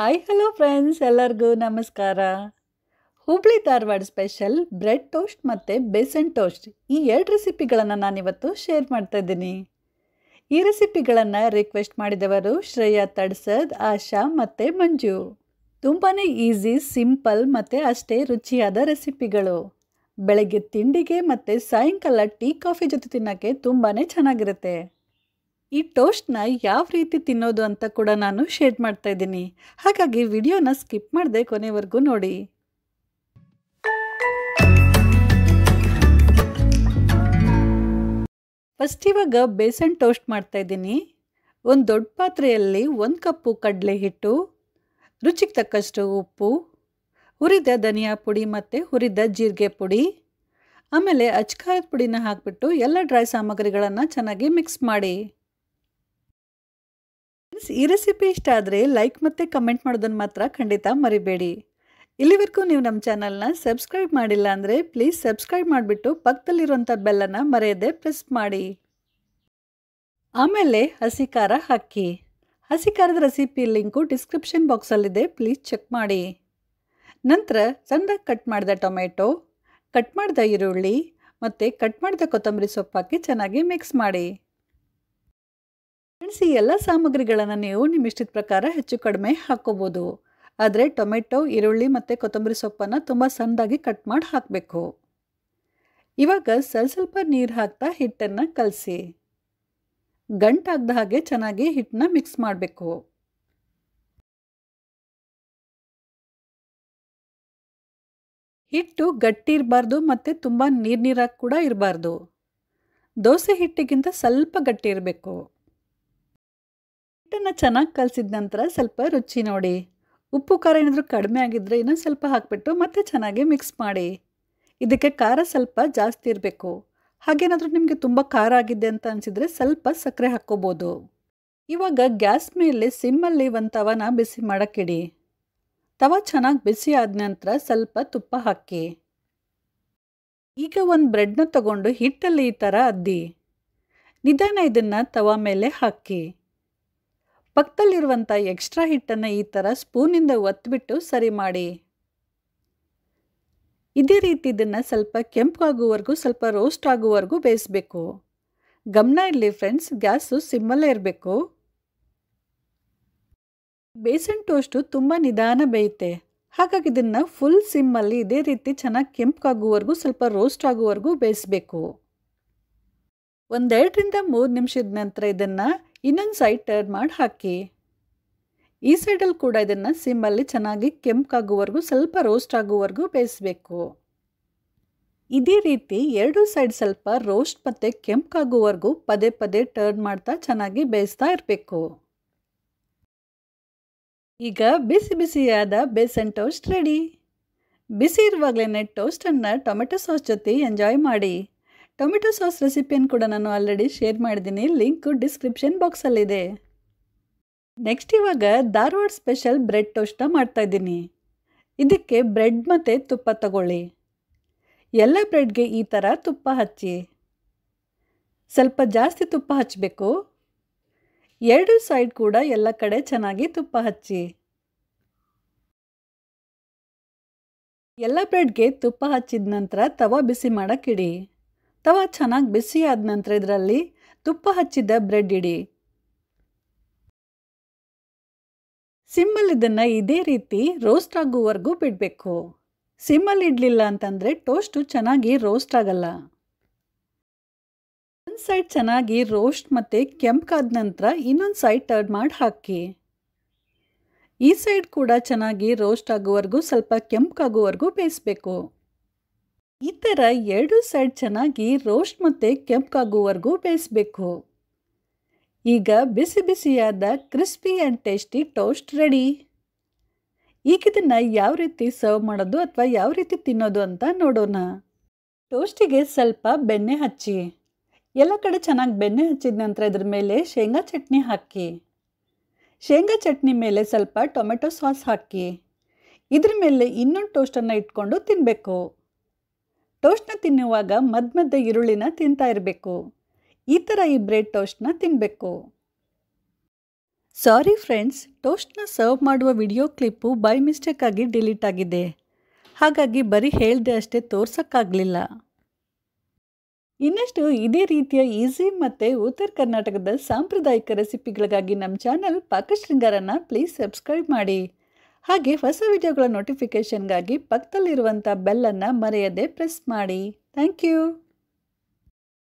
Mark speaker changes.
Speaker 1: hi hello friends ಎಲ್ಲರಿಗೂ ನಮಸ್ಕಾರ Hubli Dharwad special bread toast ಮತ್ತು ಬೇಸನ್ ಟೋಸ್ಟ್ ಈ ಎರಡು ರೆಸಿಪಿಗಳನ್ನು ನಾನಿವತ್ತು ಶೇರ್ ಮಾಡ್ತಾ ಇದ್ದೀನಿ ಈ ರೆಸಿಪಿಗಳನ್ನು ರಿಕ್ವೆಸ್ಟ್ ಮಾಡಿದವರು ಶ್ರೇಯಾ ತಡ್ಸದ್ ಆಶಾ ಮತ್ತು ಮಂಜು ತುಂಬಾ ಈಸಿ ಸಿಂಪಲ್ ಮತ್ತು ಅಷ್ಟೇ ರುಚಿಯಾದ ರೆಸಿಪಿಗಳು ಬೆಳಗ್ಗೆ ತಿಂಡಿಗೆ ಮತ್ತು ಸಾಯಂಕಾಲ ಟೀ ಕಾಫಿ ಜೊತೆ ತಿನ್ನೋಕ್ಕೆ ತುಂಬಾ ಚೆನ್ನಾಗಿರುತ್ತೆ ಈ ಟೋಸ್ಟ್ನ ಯಾವ ರೀತಿ ತಿನ್ನೋದು ಅಂತ ಕೂಡ ನಾನು ಶೇರ್ ಮಾಡ್ತಾ ಇದ್ದೀನಿ ಹಾಗಾಗಿ ವಿಡಿಯೋನ ಸ್ಕಿಪ್ ಮಾಡದೆ ಕೊನೆವರೆಗೂ ನೋಡಿ ಫಸ್ಟ್ ಇವಾಗ ಬೇಸನ್ ಟೋಸ್ಟ್ ಮಾಡ್ತಾ ಇದ್ದೀನಿ ಒಂದು ದೊಡ್ಡ ಪಾತ್ರೆಯಲ್ಲಿ ಒಂದು ಕಪ್ಪು ಕಡಲೆ ಹಿಟ್ಟು ರುಚಿಗೆ ತಕ್ಕಷ್ಟು ಉಪ್ಪು ಹುರಿದ ಧನಿಯಾ ಪುಡಿ ಮತ್ತು ಹುರಿದ ಜೀರಿಗೆ ಪುಡಿ ಆಮೇಲೆ ಅಚ್ಕಾರದ ಪುಡಿನ ಹಾಕಿಬಿಟ್ಟು ಎಲ್ಲ ಡ್ರೈ ಸಾಮಗ್ರಿಗಳನ್ನು ಚೆನ್ನಾಗಿ ಮಿಕ್ಸ್ ಮಾಡಿ ಫ್ರೆಂಡ್ಸ್ ಈ ರೆಸಿಪಿ ಇಷ್ಟ ಆದರೆ ಲೈಕ್ ಮತ್ತು ಕಮೆಂಟ್ ಮಾಡೋದನ್ನು ಮಾತ್ರ ಖಂಡಿತ ಮರಿಬೇಡಿ ಇಲ್ಲಿವರೆಗೂ ನೀವು ನಮ್ಮ ಚಾನಲ್ನ ಸಬ್ಸ್ಕ್ರೈಬ್ ಮಾಡಿಲ್ಲ ಅಂದರೆ ಪ್ಲೀಸ್ ಸಬ್ಸ್ಕ್ರೈಬ್ ಮಾಡಿಬಿಟ್ಟು ಪಕ್ಕದಲ್ಲಿರುವಂಥ ಬೆಲ್ಲನ್ನು ಮರೆಯದೆ ಪ್ರೆಸ್ ಮಾಡಿ ಆಮೇಲೆ ಹಸಿ ಖಾರ ಹಾಕಿ ಹಸಿ ಖಾರದ ರೆಸಿಪಿ ಲಿಂಕು ಡಿಸ್ಕ್ರಿಪ್ಷನ್ ಬಾಕ್ಸಲ್ಲಿದೆ ಪ್ಲೀಸ್ ಚೆಕ್ ಮಾಡಿ ನಂತರ ಸಣ್ಣದಾಗಿ ಕಟ್ ಮಾಡಿದ ಟೊಮೆಟೊ ಕಟ್ ಮಾಡಿದ ಈರುಳ್ಳಿ ಮತ್ತು ಕಟ್ ಮಾಡಿದ ಕೊತ್ತಂಬರಿ ಸೊಪ್ಪು ಹಾಕಿ ಚೆನ್ನಾಗಿ ಮಿಕ್ಸ್ ಮಾಡಿ ಮೆಣಸಿ ಎಲ್ಲ ಸಾಮಗ್ರಿಗಳನ್ನು ನೀವು ನಿಮ್ಮ ಇಷ್ಟದ ಪ್ರಕಾರ ಹೆಚ್ಚು ಕಡಿಮೆ ಹಾಕ್ಕೋಬೋದು ಆದರೆ ಟೊಮೆಟೊ ಈರುಳ್ಳಿ ಮತ್ತು ಕೊತ್ತಂಬರಿ ಸೊಪ್ಪನ್ನು ತುಂಬ ಸಣ್ಣದಾಗಿ ಕಟ್ ಮಾಡಿ ಹಾಕಬೇಕು ಇವಾಗ ಸ್ವಲ್ಪ ಸ್ವಲ್ಪ ನೀರು ಹಾಕ್ತಾ ಹಿಟ್ಟನ್ನು ಕಲಸಿ ಗಂಟಾಗದ ಹಾಗೆ ಚೆನ್ನಾಗಿ ಹಿಟ್ಟನ್ನ ಮಿಕ್ಸ್ ಮಾಡಬೇಕು ಹಿಟ್ಟು ಗಟ್ಟಿ ಇರಬಾರ್ದು ಮತ್ತು ತುಂಬ ನೀರು ನೀರಾಗಿ ಕೂಡ ಇರಬಾರ್ದು ದೋಸೆ ಹಿಟ್ಟಿಗಿಂತ ಸ್ವಲ್ಪ ಗಟ್ಟಿ ಇರಬೇಕು ಹಿಟ್ಟನ್ನು ಚೆನ್ನಾಗಿ ಕಲಸಿದ ನಂತರ ಸ್ವಲ್ಪ ರುಚಿ ನೋಡಿ ಉಪ್ಪು ಖಾರ ಏನಾದರೂ ಕಡಿಮೆ ಆಗಿದ್ದರೆ ಇನ್ನೊಂದು ಸ್ವಲ್ಪ ಹಾಕಿಬಿಟ್ಟು ಮತ್ತೆ ಚೆನ್ನಾಗಿ ಮಿಕ್ಸ್ ಮಾಡಿ ಇದಕ್ಕೆ ಖಾರ ಸ್ವಲ್ಪ ಜಾಸ್ತಿ ಇರಬೇಕು ಹಾಗೇನಾದರೂ ನಿಮಗೆ ತುಂಬ ಖಾರ ಆಗಿದೆ ಅಂತ ಅನಿಸಿದರೆ ಸ್ವಲ್ಪ ಸಕ್ಕರೆ ಹಾಕ್ಕೋಬೋದು ಇವಾಗ ಗ್ಯಾಸ್ ಮೇಲೆ ಸಿಮ್ಮಲ್ಲಿ ಒಂದು ತವನ ಬಿಸಿ ಮಾಡೋಕ್ಕಿಡಿ ತವ ಚೆನ್ನಾಗಿ ಬಿಸಿ ಆದ ನಂತರ ಸ್ವಲ್ಪ ತುಪ್ಪ ಹಾಕಿ ಈಗ ಒಂದು ಬ್ರೆಡ್ನ ತಗೊಂಡು ಹಿಟ್ಟಲ್ಲಿ ಈ ಥರ ಅದ್ದಿ ನಿಧಾನ ಇದನ್ನು ತವ ಮೇಲೆ ಹಾಕಿ ಪಕ್ಕದಲ್ಲಿರುವಂಥ ಎಕ್ಸ್ಟ್ರಾ ಹಿಟ್ಟನ್ನು ಈ ಥರ ಸ್ಪೂನಿಂದ ಒತ್ತಿಬಿಟ್ಟು ಸರಿ ಮಾಡಿ ಇದೇ ರೀತಿ ಇದನ್ನು ಸ್ವಲ್ಪ ಕೆಂಪಾಗುವವರೆಗೂ ಸ್ವಲ್ಪ ರೋಸ್ಟ್ ಆಗುವವರೆಗೂ ಬೇಯಿಸಬೇಕು ಗಮನ ಇರಲಿ ಫ್ರೆಂಡ್ಸ್ ಗ್ಯಾಸು ಸಿಮ್ಮಲ್ಲೇ ಇರಬೇಕು ಬೇಸನ್ ಟೋಸ್ಟು ತುಂಬ ನಿಧಾನ ಬೇಯುತ್ತೆ ಹಾಗಾಗಿ ಇದನ್ನು ಫುಲ್ ಸಿಮ್ಮಲ್ಲಿ ಇದೇ ರೀತಿ ಚೆನ್ನಾಗಿ ಕೆಂಪಾಗುವವರೆಗೂ ಸ್ವಲ್ಪ ರೋಸ್ಟ್ ಆಗುವವರೆಗೂ ಬೇಯಿಸಬೇಕು ಒಂದೆರಡರಿಂದ ಮೂರು ನಿಮಿಷದ ನಂತರ ಇದನ್ನು ಇನ್ನೊಂದು ಸೈಡ್ ಟರ್ನ್ ಮಾಡಿ ಹಾಕಿ ಈ ಸೈಡಲ್ಲಿ ಕೂಡ ಇದನ್ನು ಸಿಮ್ಮಲ್ಲಿ ಚೆನ್ನಾಗಿ ಕೆಂಪಾಗುವವರೆಗೂ ಸ್ವಲ್ಪ ರೋಸ್ಟ್ ಆಗುವವರೆಗೂ ಬೇಯಿಸಬೇಕು ಇದೇ ರೀತಿ ಎರಡು ಸೈಡ್ ಸ್ವಲ್ಪ ರೋಸ್ಟ್ ಮತ್ತು ಕೆಂಪಾಗುವವರೆಗೂ ಪದೇ ಪದೇ ಟರ್ನ್ ಮಾಡ್ತಾ ಚೆನ್ನಾಗಿ ಬೇಯಿಸ್ತಾ ಇರಬೇಕು ಈಗ ಬಿಸಿ ಬಿಸಿಯಾದ ಬೇಸನ್ ಟೋಸ್ಟ್ ರೆಡಿ ಬಿಸಿ ಇರುವಾಗಲೇ ಟೋಸ್ಟನ್ನು ಟೊಮೆಟೊ ಸಾಸ್ ಜೊತೆ ಎಂಜಾಯ್ ಮಾಡಿ ಟೊಮೆಟೊ ಸಾಸ್ ರೆಸಿಪಿಯನ್ನು ಕೂಡ ನಾನು ಆಲ್ರೆಡಿ ಶೇರ್ ಮಾಡಿದ್ದೀನಿ ಲಿಂಕು ಡಿಸ್ಕ್ರಿಪ್ಷನ್ ಬಾಕ್ಸಲ್ಲಿದೆ ನೆಕ್ಸ್ಟ್ ಇವಾಗ ಧಾರವಾಡ ಸ್ಪೆಷಲ್ ಬ್ರೆಡ್ ಟೋಸ್ಟ್ನ ಮಾಡ್ತಾಯಿದ್ದೀನಿ ಇದಕ್ಕೆ ಬ್ರೆಡ್ ಮತ್ತು ತುಪ್ಪ ತಗೊಳ್ಳಿ ಎಲ್ಲ ಬ್ರೆಡ್ಗೆ ಈ ಥರ ತುಪ್ಪ ಹಚ್ಚಿ ಸ್ವಲ್ಪ ಜಾಸ್ತಿ ತುಪ್ಪ ಹಚ್ಚಬೇಕು ಎರಡು ಸೈಡ್ ಕೂಡ ಎಲ್ಲ ಕಡೆ ಚೆನ್ನಾಗಿ ತುಪ್ಪ ಹಚ್ಚಿ ಎಲ್ಲ ಬ್ರೆಡ್ಗೆ ತುಪ್ಪ ಹಚ್ಚಿದ ನಂತರ ತವಾ ಬಿಸಿ ಮಾಡೋಕ್ಕಿಡಿ ತವಾ ಚೆನ್ನಾಗಿ ಬಿಸಿ ಆದ ನಂತರ ಇದರಲ್ಲಿ ತುಪ್ಪ ಹಚ್ಚಿದ್ದ ಬ್ರೆಡ್ ಇಡಿ ಸಿಮ್ಮಲ್ಲಿ ಇದನ್ನು ಇದೇ ರೀತಿ ರೋಸ್ಟ್ ಆಗುವವರೆಗೂ ಬಿಡಬೇಕು ಸಿಮ್ಮಲ್ಲಿ ಇಡಲಿಲ್ಲ ಅಂತಂದರೆ ಟೋಸ್ಟು ಚೆನ್ನಾಗಿ ರೋಸ್ಟ್ ಆಗಲ್ಲ ಒಂದು ಸೈಡ್ ಚೆನ್ನಾಗಿ ರೋಸ್ಟ್ ಮತ್ತು ಕೆಂಪಾದ ನಂತರ ಇನ್ನೊಂದು ಸೈಡ್ ಟರ್ನ್ ಮಾಡಿ ಹಾಕಿ ಈ ಸೈಡ್ ಕೂಡ ಚೆನ್ನಾಗಿ ರೋಸ್ಟ್ ಆಗುವವರೆಗೂ ಸ್ವಲ್ಪ ಕೆಂಪಾಗುವವರೆಗೂ ಬೇಯಿಸ್ಬೇಕು ಈ ಥರ ಎರಡು ಸೈಡ್ ಚೆನ್ನಾಗಿ ರೋಸ್ಟ್ ಮತ್ತು ಕೆಂಪಾಗುವವರೆಗೂ ಬೇಯಿಸಬೇಕು ಈಗ ಬಿಸಿ ಬಿಸಿಯಾದ crispy and tasty toast ready ಈಗ ಇದನ್ನು ಯಾವ ರೀತಿ ಸರ್ವ್ ಮಾಡೋದು ಅಥವಾ ಯಾವ ರೀತಿ ತಿನ್ನೋದು ಅಂತ ನೋಡೋಣ ಟೋಸ್ಟಿಗೆ ಸ್ವಲ್ಪ ಬೆಣ್ಣೆ ಹಚ್ಚಿ ಎಲ್ಲ ಕಡೆ ಚೆನ್ನಾಗಿ ಬೆಣ್ಣೆ ಹಚ್ಚಿದ ನಂತರ ಇದ್ರ ಮೇಲೆ ಶೇಂಗಾ ಚಟ್ನಿ ಹಾಕಿ ಶೇಂಗಾ ಚಟ್ನಿ ಮೇಲೆ ಸ್ವಲ್ಪ ಟೊಮೆಟೊ ಸಾಸ್ ಹಾಕಿ ಇದ್ರ ಮೇಲೆ ಇನ್ನೊಂದು ಟೋಸ್ಟನ್ನು ಇಟ್ಕೊಂಡು ತಿನ್ನಬೇಕು ಟೋಸ್ಟ್ನ ತಿನ್ನುವಾಗ ಮಧ್ಯ ಈರುಳ್ಳಿನ ತಿಂತಾ ಇರಬೇಕು ಈ ಥರ ಈ ಬ್ರೆಡ್ ಟೋಸ್ಟ್ನ ತಿನ್ನಬೇಕು ಸಾರಿ ಫ್ರೆಂಡ್ಸ್ ಟೋಸ್ಟ್ನ ಸರ್ವ್ ಮಾಡುವ ವಿಡಿಯೋ ಕ್ಲಿಪ್ಪು ಬೈ ಮಿಸ್ಟೇಕ್ ಆಗಿ ಡಿಲೀಟ್ ಆಗಿದೆ ಹಾಗಾಗಿ ಬರೀ ಹೇಳ್ದೆ ಅಷ್ಟೇ ತೋರ್ಸೋಕ್ಕಾಗಲಿಲ್ಲ ಇನ್ನಷ್ಟು ಇದೇ ರೀತಿಯ ಈಸಿ ಮತ್ತು ಉತ್ತರ ಕರ್ನಾಟಕದ ಸಾಂಪ್ರದಾಯಿಕ ರೆಸಿಪಿಗಳಿಗಾಗಿ ನಮ್ಮ ಚಾನಲ್ ಪಾಕಶೃಂಗಾರನ ಪ್ಲೀಸ್ ಸಬ್ಸ್ಕ್ರೈಬ್ ಮಾಡಿ ಹಾಗೆ ಹೊಸ ವಿಡಿಯೋಗಳ ನೋಟಿಫಿಕೇಷನ್ಗಾಗಿ ಪಕ್ಕದಲ್ಲಿರುವಂಥ ಬೆಲ್ಲನ್ನು ಮರೆಯದೆ ಪ್ರೆಸ್ ಮಾಡಿ ಥ್ಯಾಂಕ್ ಯು